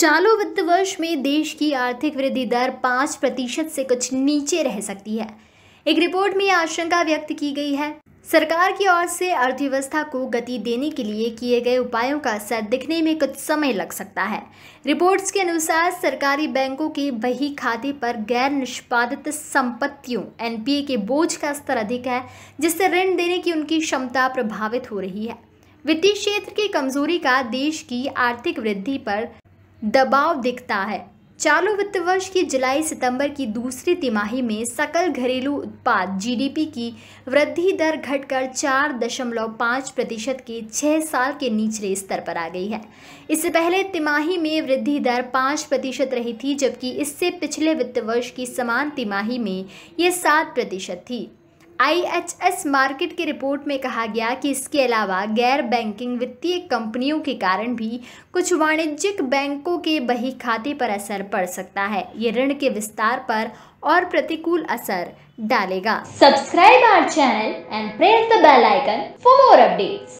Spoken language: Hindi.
चालू वित्त वर्ष में देश की आर्थिक वृद्धि दर पाँच प्रतिशत से कुछ नीचे रह सकती है एक रिपोर्ट में आशंका व्यक्त की गई है सरकार की ओर से अर्थव्यवस्था को गति देने के लिए किए गए उपायों का असर दिखने में कुछ समय लग सकता है रिपोर्ट्स के अनुसार सरकारी बैंकों के बही खाते पर गैर निष्पादित संपत्तियों एनपीए के बोझ का स्तर अधिक है जिससे ऋण देने की उनकी क्षमता प्रभावित हो रही है वित्तीय क्षेत्र की कमजोरी का देश की आर्थिक वृद्धि पर दबाव दिखता है चालू वित्त वर्ष की जुलाई सितंबर की दूसरी तिमाही में सकल घरेलू उत्पाद जीडीपी की वृद्धि दर घटकर चार दशमलव पाँच प्रतिशत के छः साल के निचले स्तर पर आ गई है इससे पहले तिमाही में वृद्धि दर पाँच प्रतिशत रही थी जबकि इससे पिछले वित्त वर्ष की समान तिमाही में ये सात प्रतिशत थी आईएचएस मार्केट की रिपोर्ट में कहा गया कि इसके अलावा गैर बैंकिंग वित्तीय कंपनियों के कारण भी कुछ वाणिज्यिक बैंकों के बही खाते पर असर पड़ सकता है ये ऋण के विस्तार पर और प्रतिकूल असर डालेगा subscribe our channel and press the bell icon for more updates